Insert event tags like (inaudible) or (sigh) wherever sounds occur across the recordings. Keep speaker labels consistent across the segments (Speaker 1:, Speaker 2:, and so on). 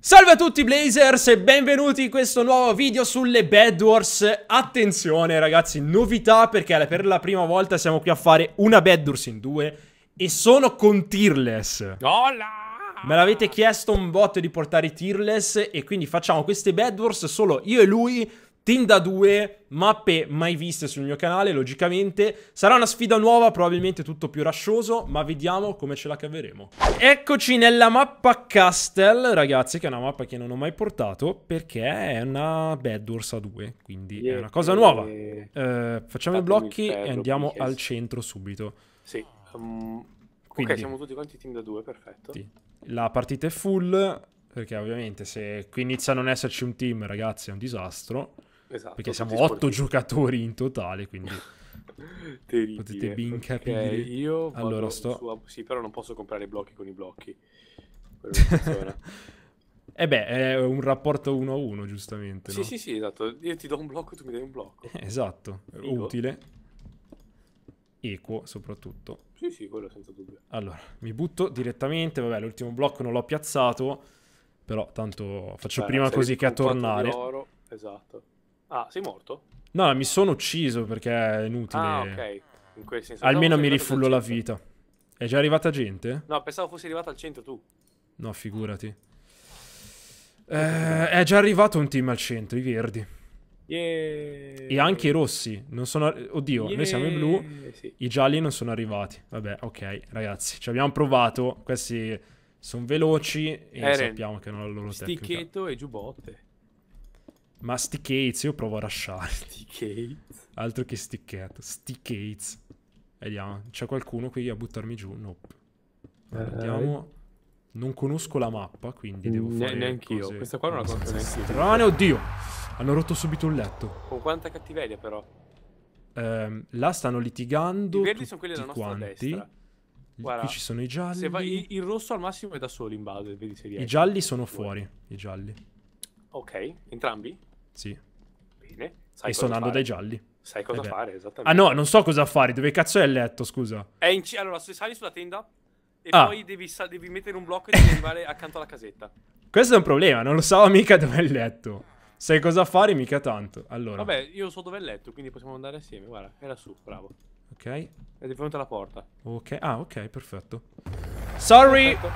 Speaker 1: Salve a tutti Blazers e benvenuti in questo nuovo video sulle Bad Wars Attenzione ragazzi, novità perché per la prima volta siamo qui a fare una Bad Wars in due E sono con Tearless Hola! Me l'avete chiesto un bot di portare Tearless e quindi facciamo queste Bad Wars solo io e lui Team da 2, mappe mai viste sul mio canale, logicamente. Sarà una sfida nuova, probabilmente tutto più rascioso, ma vediamo come ce la caveremo. Eccoci nella mappa Castle, ragazzi, che è una mappa che non ho mai portato, perché è una Bad Wars a 2, quindi yeah, è una cosa nuova. Eh, facciamo i blocchi e andiamo al centro subito. Sì. Um, quindi, ok, siamo
Speaker 2: tutti quanti team da 2, perfetto. Sì.
Speaker 1: La partita è full, perché ovviamente se qui inizia a non esserci un team, ragazzi, è un disastro. Esatto, perché siamo otto giocatori in totale, quindi (laughs) potete ben capire. Okay, io allora, sto...
Speaker 2: Su... Sì, però non posso comprare blocchi con i blocchi. E
Speaker 1: (laughs) eh beh, è un rapporto uno a uno, giustamente. Sì, no? sì,
Speaker 2: sì, esatto. Io ti do un blocco, tu mi dai un blocco.
Speaker 1: Eh, esatto, Figo. utile. Equo, soprattutto.
Speaker 2: Sì, sì, quello senza dubbio. Allora,
Speaker 1: mi butto direttamente. Vabbè, l'ultimo blocco non l'ho piazzato, però tanto faccio Beh, prima così che a tornare.
Speaker 2: Esatto. Ah, sei morto?
Speaker 1: No, mi sono ucciso perché è inutile. Ah, ok. In senso, Almeno mi rifullo la vita. È già arrivata gente?
Speaker 2: No, pensavo fossi arrivata al centro tu.
Speaker 1: No, figurati. Eh, è già arrivato un team al centro, i verdi. Yeah. E anche i rossi. Non sono Oddio, yeah. noi siamo i blu. Sì. I gialli non sono arrivati. Vabbè, ok, ragazzi. Ci abbiamo provato. Questi sono veloci e Eren, sappiamo che non hanno la loro tecnica.
Speaker 2: Stichetto e giubbotte.
Speaker 1: Ma Stickates, io provo a rushare. (laughs) Stickates. Altro che Stickates. Stickates. Vediamo, c'è qualcuno qui a buttarmi giù? Nope.
Speaker 2: Allora, eh, vediamo.
Speaker 1: Non conosco la mappa, quindi devo ne, fare Neanche io.
Speaker 2: Questa qua non la conosco neanche io. Strane,
Speaker 1: oddio! Hanno rotto subito un letto.
Speaker 2: Con quanta cattiveria, però.
Speaker 1: Eh, là stanno litigando I verdi sono quelli della nostra quanti. destra.
Speaker 2: Guarda, qui ci sono i gialli. Va, il, il, rosso al massimo è da solo in base, vedi se I gialli
Speaker 1: sono fuori, i gialli.
Speaker 2: Ok, entrambi? Sì. Bene. Sai e suonando fare. dai gialli. Sai cosa Vabbè. Eh fare, esattamente. Ah no, non so
Speaker 1: cosa fare. Dove cazzo è il letto, scusa?
Speaker 2: È in c- allora, se sali sulla tenda e ah. poi devi, sa- devi, mettere un blocco e devi arrivare (laughs) accanto alla casetta.
Speaker 1: Questo è un problema, non lo so mica dove è il letto. Sai cosa fare, mica tanto. Allora. Vabbè,
Speaker 2: io so dove è il letto, quindi possiamo andare assieme. Guarda, è lassù, bravo. Ok. È di fronte alla porta.
Speaker 1: Ok, ah, ok, perfetto.
Speaker 2: Sorry! Perfetto.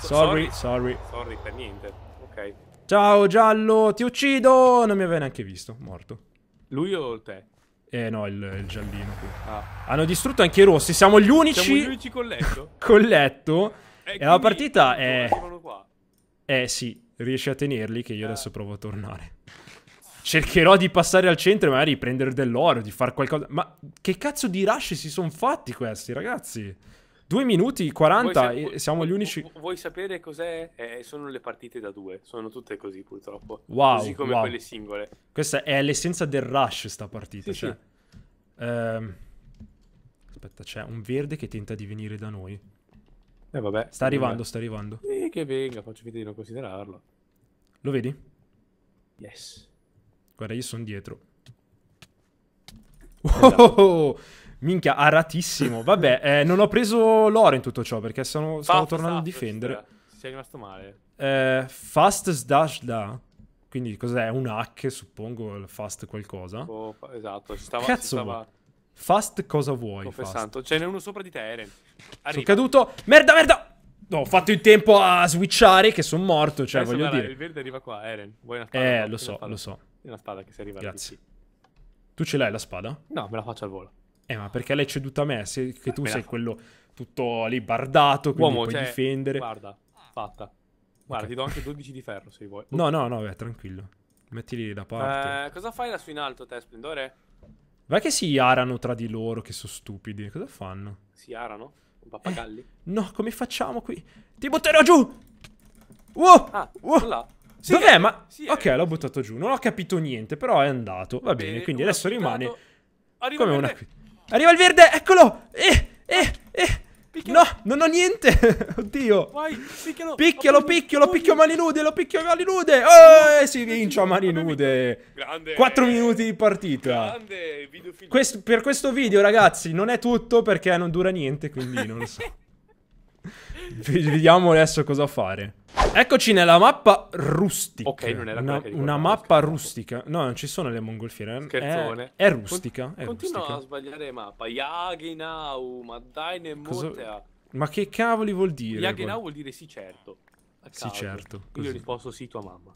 Speaker 2: So- sorry, sorry. Sorry per niente. Ok.
Speaker 1: Ciao giallo, ti uccido! Non mi aveva neanche visto, morto.
Speaker 2: Lui o te?
Speaker 1: Eh no, il, il giallino qui. Ah. Hanno distrutto anche i rossi, siamo gli unici... Siamo gli unici col letto. (laughs) col letto. Eh, e la partita è... Eh sì, riesci a tenerli che io ah. adesso provo a tornare. Cercherò di passare al centro e magari prendere dell'oro, di fare qualcosa... Ma che cazzo di rush si sono fatti questi, ragazzi? Due minuti, 40, vuoi, e siamo vuoi, gli unici...
Speaker 2: Vuoi sapere cos'è? Eh, sono le partite da due, sono tutte così purtroppo. Wow, Così come wow. quelle singole.
Speaker 1: Questa è l'essenza del rush sta partita, sì, cioè... Sì. Ehm... Aspetta, c'è un verde che tenta di venire da noi. Eh vabbè. Sta arrivando, vabbè. sta arrivando.
Speaker 2: Eh, che venga, faccio finta di non considerarlo. Lo vedi? Yes.
Speaker 1: Guarda, io sono dietro. Esatto. Oh, Minchia, aratissimo. Vabbè, (laughs) eh, non ho preso l'oro in tutto ciò perché sono, stavo tornando fast, a difendere.
Speaker 2: Eh. Si è rimasto male.
Speaker 1: Eh, fast Slash da. Quindi cos'è? Un hack, suppongo, il fast qualcosa. Oh,
Speaker 2: esatto, ci stava... Cazzo, ci stava...
Speaker 1: Fast cosa vuoi? Oh, fast.
Speaker 2: Ce cioè, n'è uno sopra di te, Eren. Arriva. Sono caduto.
Speaker 1: Merda, merda! No, ho fatto in tempo a switchare che sono morto, cioè Adesso, voglio guarda, dire. Il
Speaker 2: verde arriva qua, Eren. Vuoi una eh, spada? Eh, no, lo so, lo so. È una spada che si arriva Grazie.
Speaker 1: Tu ce l'hai la spada? No, me la faccio al volo. Eh, ma perché l'hai ceduto a me? Se, che tu sei quello tutto lì bardato, quindi Uomo, puoi cioè, difendere. Guarda,
Speaker 2: fatta. Guarda, okay. ti do anche 12 di ferro se vuoi. No,
Speaker 1: no, no, beh, tranquillo. Mettili da parte.
Speaker 2: Eh, cosa fai lassù in alto, te, Splendore?
Speaker 1: Vai che si arano tra di loro, che sono stupidi. Cosa fanno? Si arano? Un pappagalli? Eh, no, come facciamo qui? Ti butterò giù! Wow! Ah, wow! là. Sì, Dov'è? Eh, ma... Sì, ok, eh. l'ho buttato giù. Non ho capito niente, però è andato. Va bene, quindi adesso rimane... Come una... Arriva il verde, eccolo! Eh, eh, eh! Picchialo. No, non ho niente! (laughs) Oddio! Vai, picchialo! Picchialo, picchialo, lo picchio mani nude, lo picchio a mani nude! Oh, eh, si vince a mani nude! Grande! 4 minuti di partita! Grande! Questo, per questo video, ragazzi, non è tutto perché non dura niente, quindi non lo so. (laughs) Vediamo adesso cosa fare. Eccoci nella mappa rustica. Ok, non era la una, una mappa rustica. No, non ci sono le mongolfiere. Eh. Scherzone. È, è rustica. Con, è continua rustica. a
Speaker 2: sbagliare mappa. Yaginau, ma dai ne Cosa...
Speaker 1: Ma che cavoli vuol dire? Yaginau
Speaker 2: vuol dire sì certo. Sì certo. Così. Io ho risposto sì
Speaker 1: tua mamma.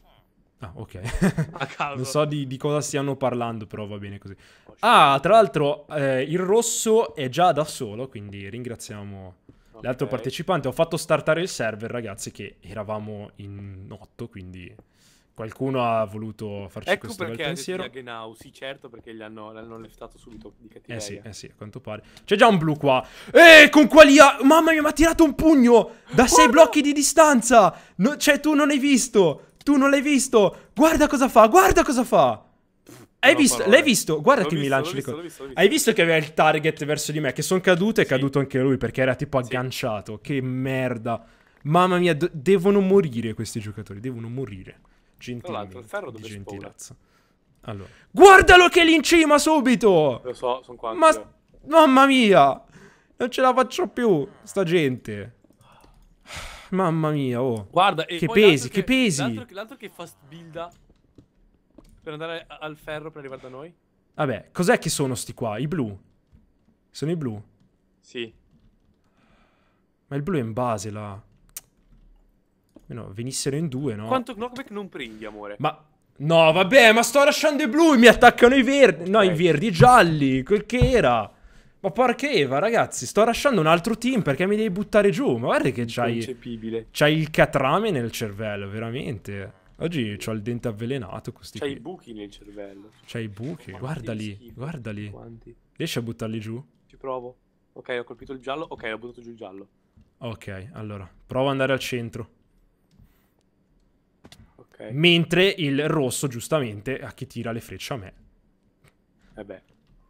Speaker 1: Ah, ok. (laughs) non so di, di, cosa stiano parlando, però va bene così. Oh, ah, tra l'altro eh, il rosso è già da solo, quindi ringraziamo Okay. L'altro partecipante, ho fatto startare il server, ragazzi, che eravamo in otto, quindi qualcuno ha voluto farci ecco questo bel pensiero.
Speaker 2: Ecco perché sì certo, perché gli hanno,
Speaker 1: l'hanno leftato subito di cattiveria. Eh sì, eh sì, a quanto pare. C'è già un blu qua. Eh, con quali... Ha... Mamma mia, mi ha tirato un pugno da 6 blocchi di distanza. No, cioè, tu non hai visto. Tu non l'hai visto. Guarda cosa fa, guarda cosa fa. Hai visto, l'hai visto? Guarda che mi lancio le cose. Hai visto che aveva il target verso di me? Che sono caduto e è sì. caduto anche lui perché era tipo agganciato. Sì. Che merda. Mamma mia, devono morire questi giocatori. Devono morire. Gentilmente. il ferro dove gentilezza. Allora. Guardalo che è lì in cima subito! Lo so, sono qua. Ma... Eh. Mamma mia! Non ce la faccio più, sta gente. Mamma mia, oh. Guarda, che pesi, che, che pesi.
Speaker 2: L'altro che, che fa builda per andare al ferro per arrivare da noi?
Speaker 1: Vabbè, cos'è che sono sti qua? I blu? Sono i blu? Sì. Ma il blu è in base là. No, venissero in due, no? Quanto knockback
Speaker 2: non prendi, amore? Ma...
Speaker 1: No, vabbè, ma sto lasciando i blu e mi attaccano i verdi. Okay. No, i verdi, i gialli, quel che era. Ma porca Eva, ragazzi, sto lasciando un altro team perché mi devi buttare giù. Ma guarda che c'hai... Incepibile. C'hai il catrame nel cervello, veramente. Oggi ho il dente avvelenato. C'hai qui. i
Speaker 2: buchi nel cervello. C'hai i buchi, Quanti guardali, schifo.
Speaker 1: guardali. Quanti? Riesci a buttarli giù?
Speaker 2: Ci provo. Ok, ho colpito il giallo. Ok, ho buttato giù il
Speaker 1: giallo. Ok, allora, provo ad andare al centro. Ok. Mentre il rosso, giustamente, a chi tira le frecce a me. Eh beh.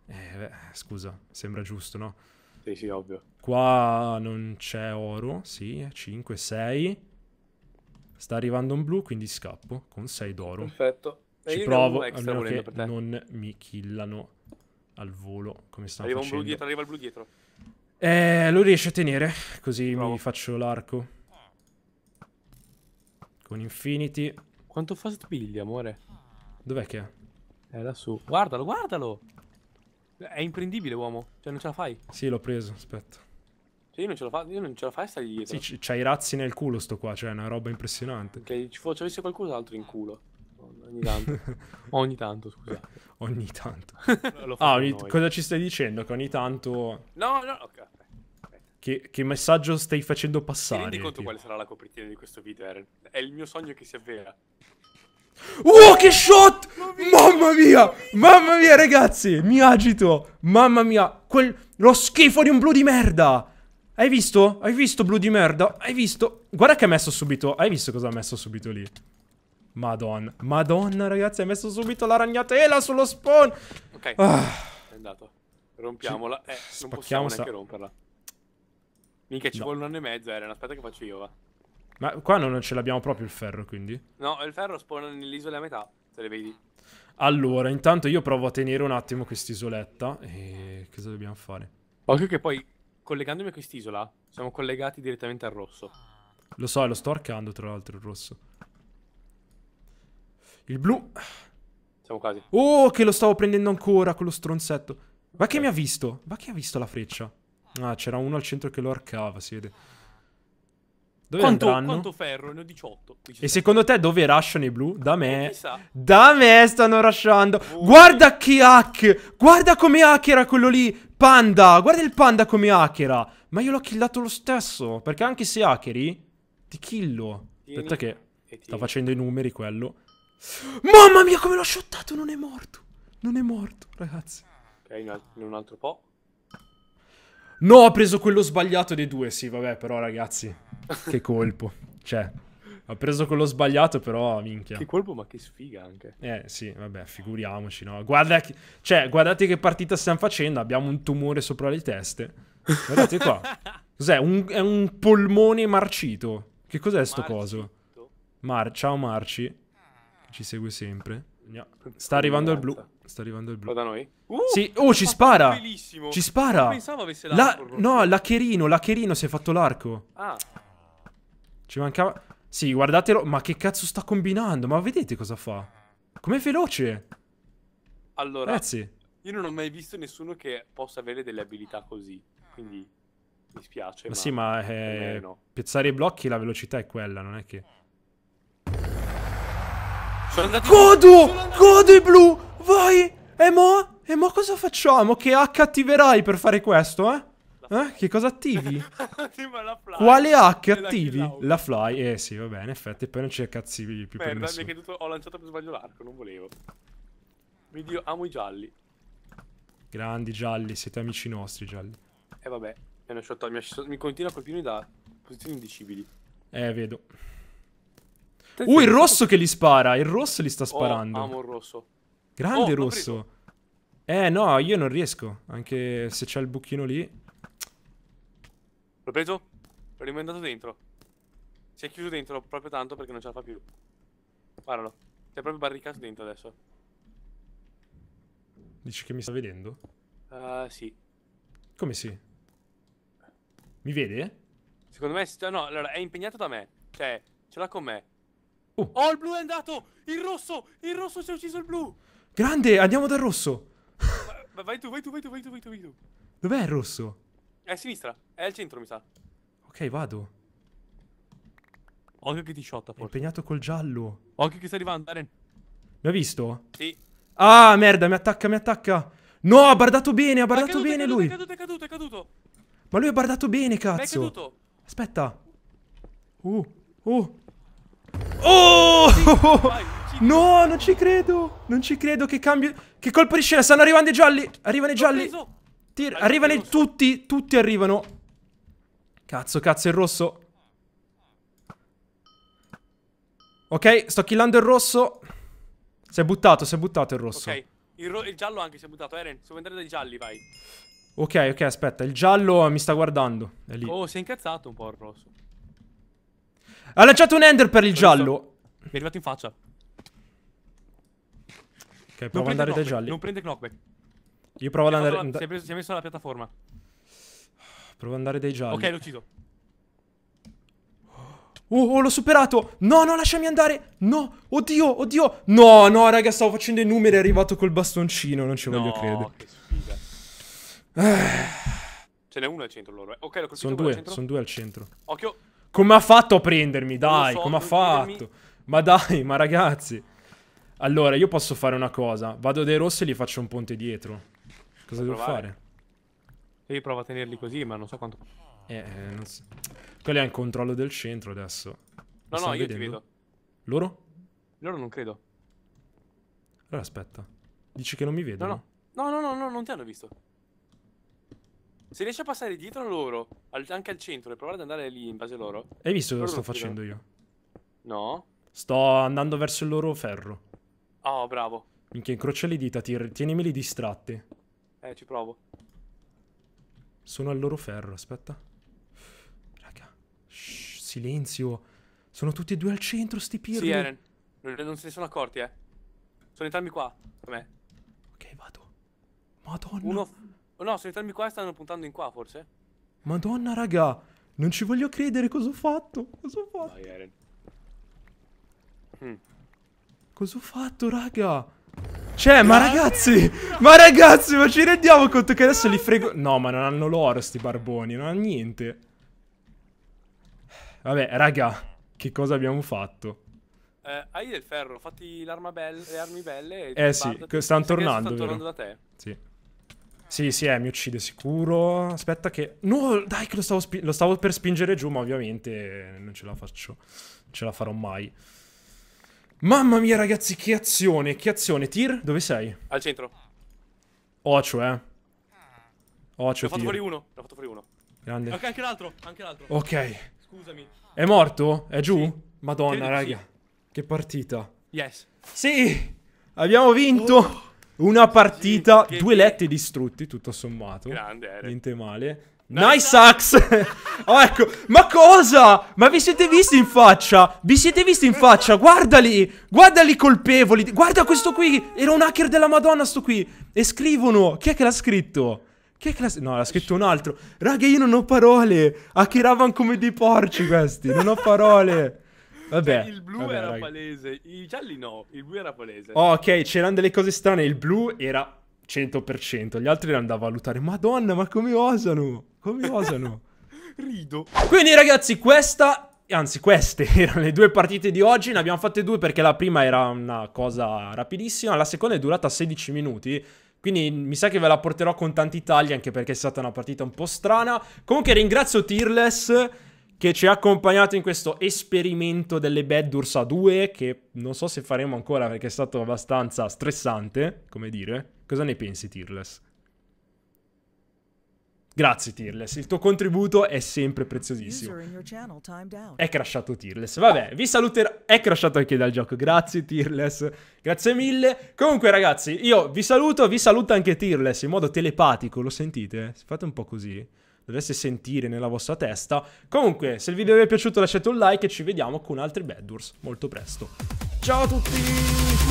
Speaker 1: Eh beh, scusa, sembra giusto, no? Sì, sì, ovvio. Qua non c'è oro, sì, 5, 6... Sta arrivando un blu, quindi scappo con 6 d'oro. Perfetto. E Ci provo, almeno che non mi killano al volo, come stanno arriva facendo. Un blu dietro,
Speaker 2: arriva il blu dietro.
Speaker 1: Eh, lo riesce a tenere, così Bravo. mi faccio l'arco. Con Infinity. Quanto fast piglia, amore? Dov'è che è? È lassù.
Speaker 2: Guardalo, guardalo! È imprendibile, uomo. Cioè, non ce la fai.
Speaker 1: Sì, l'ho preso, aspetta.
Speaker 2: Cioè io non ce la fa, fai a stare dietro. Sì,
Speaker 1: c'ha i razzi nel culo sto qua, cioè è una roba impressionante.
Speaker 2: Che ci fosse qualcos'altro in culo. Ogni tanto. (laughs)
Speaker 1: ogni tanto, scusa. ogni tanto. (laughs) ah, ogni, cosa ci stai dicendo? Che ogni tanto...
Speaker 2: No, no, ok.
Speaker 1: Che, che, messaggio stai facendo passare? Ti rendi conto tipo?
Speaker 2: quale sarà la copertina di questo video, Eren? È il mio sogno che si avvera.
Speaker 1: Oh, che shot! Mamma mia! Mamma mia, ragazzi! Mi agito! Mamma mia! Quel... Lo schifo di un blu di merda! Hai visto? Hai visto, blu di merda? Hai visto? Guarda che ha messo subito... Hai visto cosa ha messo subito lì? Madonna. Madonna, ragazzi, ha messo subito la ragnatela sullo spawn! Ok, ah.
Speaker 2: è andato. Rompiamola. Eh, non possiamo neanche romperla. Minchia, ci no. vuole un anno e mezzo, Eren. Aspetta che faccio io, va.
Speaker 1: Ma qua non ce l'abbiamo proprio il ferro, quindi?
Speaker 2: No, il ferro spawna nell'isola a metà, se le vedi.
Speaker 1: Allora, intanto io provo a tenere un attimo quest'isoletta. E cosa dobbiamo fare? Occhio che poi
Speaker 2: collegandomi a quest'isola,
Speaker 1: siamo collegati direttamente al rosso. Lo so, lo sto arcando tra l'altro il rosso. Il blu. Siamo quasi. Oh, che lo stavo prendendo ancora quello stronzetto. Ma che mi ha visto. Ma che ha visto la freccia. Ah, c'era uno al centro che lo arcava, siete. Dove quanto, andranno? Quanto
Speaker 2: ferro? Ne ho 18,
Speaker 1: E secondo te dove rushano i blu? Da me. Da me stanno rushando. Oh. Guarda che hack! Guarda come hackera quello lì! Panda! Guarda il panda come hackera! Ma io l'ho killato lo stesso. Perché anche se hackeri, ti killo. Aspetta che... Sta facendo i numeri quello. Mamma mia come l'ho shottato! Non è morto! Non è morto, ragazzi. Ok,
Speaker 2: in, in un altro po'.
Speaker 1: No, ho preso quello sbagliato dei due. Sì, vabbè, però, ragazzi. Che colpo. Cioè, ha preso quello sbagliato, però minchia. Che
Speaker 2: colpo, ma che sfiga anche.
Speaker 1: Eh sì, vabbè, figuriamoci, no? Guarda che... Cioè, guardate che partita stiamo facendo. Abbiamo un tumore sopra le teste. Guardate qua. (laughs) Cos'è? Un... È un polmone marcito. Che cos'è sto coso? Mar... Ciao Marci. Ci segue sempre. Sta arrivando il blu. Sta arrivando il blu. Va da noi? Uh, sì, oh, ci spara. Bellissimo. Ci spara. Non pensavo avesse l'arco. La... No, l'accherino, l'accherino si è fatto l'arco. Ah. Ci mancava... Sì, guardatelo. Ma che cazzo sta combinando? Ma vedete cosa fa? Com'è veloce?
Speaker 2: Allora... Ragazzi. Io non ho mai visto nessuno che possa avere delle abilità così. Quindi... Mi spiace. Ma, ma sì, ma... Eh,
Speaker 1: Piazzare i blocchi la velocità è quella, non è che... Godo! Godo i blu! Vai! E mo? E mo cosa facciamo? Che H attiverai per fare questo, eh? Eh? Che cosa attivi? (laughs) Quale hack attivi? La, fly. Eh sì, va bene, in effetti. Poi non c'è cazzi più Merda, per nessuno.
Speaker 2: Merda, ho lanciato per sbaglio l'arco, non volevo. dio, amo i gialli.
Speaker 1: Grandi gialli, siete amici nostri gialli.
Speaker 2: Eh vabbè, mi, shot, mi, mi continua a colpire da posizioni indicibili. Eh, vedo. Uh, il rosso
Speaker 1: che li spara. Il rosso li sta oh, sparando. Oh, amo il rosso. Grande oh, rosso. Eh, no, io non riesco. Anche se c'è il buchino lì.
Speaker 2: L'ho preso? L'ho rimandato dentro. Si è chiuso dentro proprio tanto perché non ce la fa più. Guardalo. Si è proprio barricato dentro adesso.
Speaker 1: Dici che mi sta vedendo?
Speaker 2: Ah, uh, sì.
Speaker 1: Come sì? Mi vede?
Speaker 2: Secondo me, no, allora, è impegnato da me. Cioè, ce l'ha con me. Oh. oh, il blu è andato! Il rosso! Il rosso si è ucciso il blu!
Speaker 1: Grande, andiamo dal rosso!
Speaker 2: Ma, ma vai tu, vai tu, vai tu, vai tu, vai tu.
Speaker 1: Dov'è il rosso?
Speaker 2: È a sinistra, è al centro mi sa.
Speaker 1: Ok, vado.
Speaker 2: Occhio che ti shotta, forse.
Speaker 1: È impegnato col giallo.
Speaker 2: Occhio che sta arrivando, Aren.
Speaker 1: Mi ha visto? Sì. Ah, merda, mi attacca, mi attacca. No, ha bardato bene, ha bardato caduto, bene caduto, lui. È
Speaker 2: caduto, è caduto, è caduto.
Speaker 1: Ma lui ha bardato bene, cazzo. è caduto. Aspetta. Uh, uh. Oh! Sì, vai, (laughs) no, non ci credo. Non ci credo che cambio. Che colpo di scena, stanno arrivando i gialli. Arrivano i gialli. Preso. Tira, arrivano tutti, tutti arrivano. Cazzo, cazzo, il rosso. Ok, sto killando il rosso. Si è buttato, si è buttato il rosso. Ok,
Speaker 2: il, ro il giallo anche si è buttato, Eren. Stiamo andando dai gialli, vai.
Speaker 1: Ok, ok, aspetta. Il giallo mi sta guardando. È lì.
Speaker 2: Oh, si è incazzato un po' il rosso.
Speaker 1: Ha lanciato un ender per il giallo. Mi è arrivato in faccia. Ok, prova ad andare dai gialli. Non prende knockback. Io provo ad andare... La... Si, è
Speaker 2: preso, si è messo alla piattaforma. Ah,
Speaker 1: provo ad andare dai gialli. Ok, l'ho ucciso. (gasps) Oh, oh l'ho superato! No, no, lasciami andare! No! Oddio, oddio! No, no, raga, stavo facendo i numeri, è arrivato col bastoncino, non ci no, voglio credere. che sfiga. (sighs)
Speaker 2: Ce n'è uno al centro loro, eh. Ok, l'ho Sono due, sono due al centro.
Speaker 1: Occhio! Come ha fatto a prendermi, dai, so, come ha fatto? Prendermi. Ma dai, (laughs) ma ragazzi. Allora, io posso fare una cosa. Vado dai rossi e gli faccio un ponte dietro. Cosa devo fare?
Speaker 2: Io provo a tenerli così, ma non so quanto...
Speaker 1: Eh, eh non so. Quello è in controllo del centro adesso. No, no, io ti vedo. Loro? Loro non credo. Allora aspetta. Dici che non mi vedono?
Speaker 2: No, no, no, no, no, non ti hanno visto. Se riesci a passare dietro a loro, al, anche al centro, e provare ad andare lì in base a loro... Hai visto cosa sto facendo io? No.
Speaker 1: Sto andando verso il loro ferro.
Speaker 2: Oh, bravo.
Speaker 1: Minchia, incrocia le dita, tienimeli distratti. Eh, ci provo. Sono al loro ferro, aspetta. Raga, shh, silenzio. Sono tutti e due al centro, sti pirri. Sì, Eren.
Speaker 2: Non se ne sono accorti, eh. Sono entrambi qua, da me. Ok, vado. Madonna. Uno... Oh, no, sono entrambi qua e stanno puntando in qua, forse.
Speaker 1: Madonna, raga. Non ci voglio credere, cosa ho fatto?
Speaker 2: Cosa ho fatto? Dai, Eren. Hm.
Speaker 1: Cosa ho fatto, raga? Cioè, ma ragazzi, ma ragazzi, ma ci rendiamo conto che adesso li frego... No, ma non hanno l'oro sti barboni, non hanno niente. Vabbè, raga, che cosa abbiamo fatto?
Speaker 2: Eh, hai del ferro, fatti belle, le armi belle e Eh sì, stanno tornando, Stanno tornando da te.
Speaker 1: Sì. Sì, sì, eh, mi uccide sicuro. Aspetta che... No, dai che lo stavo, lo stavo per spingere giù, ma ovviamente non ce la faccio. Non ce la farò mai. Mamma mia, ragazzi, che azione, che azione. Tir, dove sei? Al centro. Ocio, eh. Ocio, L'ho fatto fuori uno, l'ho fatto fuori uno. Grande. Ok, anche l'altro, anche l'altro. Ok. Scusami. È morto? È giù? Sì. Madonna, Credo raga. Sì. Che partita. Yes. Sì! Abbiamo vinto! Oh. Una partita, sì, che... due letti distrutti, tutto sommato. Grande, eh. Niente male. Nice axe! (laughs) oh, ecco, ma cosa? Ma vi siete visti in faccia? Vi siete visti in faccia? Guardali! Guardali colpevoli! Guarda questo qui! Era un hacker della madonna sto qui! E scrivono! Chi è che l'ha scritto? Chi è che l'ha scritto? No, l'ha scritto un altro! Raga, io non ho parole! Hackeravano come dei porci questi! Non ho parole! Vabbè. Il blu vabbè, era raga. palese, i gialli no, il blu era palese. Oh, ok, c'erano delle cose strane, il blu era 100%, gli altri li erano a valutare. Madonna, ma come osano? Come osano?
Speaker 2: (laughs) Rido.
Speaker 1: Quindi ragazzi, questa anzi queste (laughs) erano le due partite di oggi, ne abbiamo fatte due perché la prima era una cosa rapidissima, la seconda è durata 16 minuti, quindi mi sa che ve la porterò con tanti tagli anche perché è stata una partita un po' strana. Comunque ringrazio Tearless che ci ha accompagnato in questo esperimento delle Bad a 2 che non so se faremo ancora perché è stato abbastanza stressante, come dire. Cosa ne pensi Tearless? Grazie Tearless, il tuo contributo è sempre preziosissimo. È crashato Tearless, vabbè, vi saluterò... È crashato anche dal gioco, grazie Tearless, grazie mille. Comunque ragazzi, io vi saluto, vi saluta anche Tearless in modo telepatico, lo sentite? Fate un po' così, dovreste sentire nella vostra testa. Comunque, se il video vi è piaciuto lasciate un like e ci vediamo con altri Bad Wars molto presto. Ciao a tutti!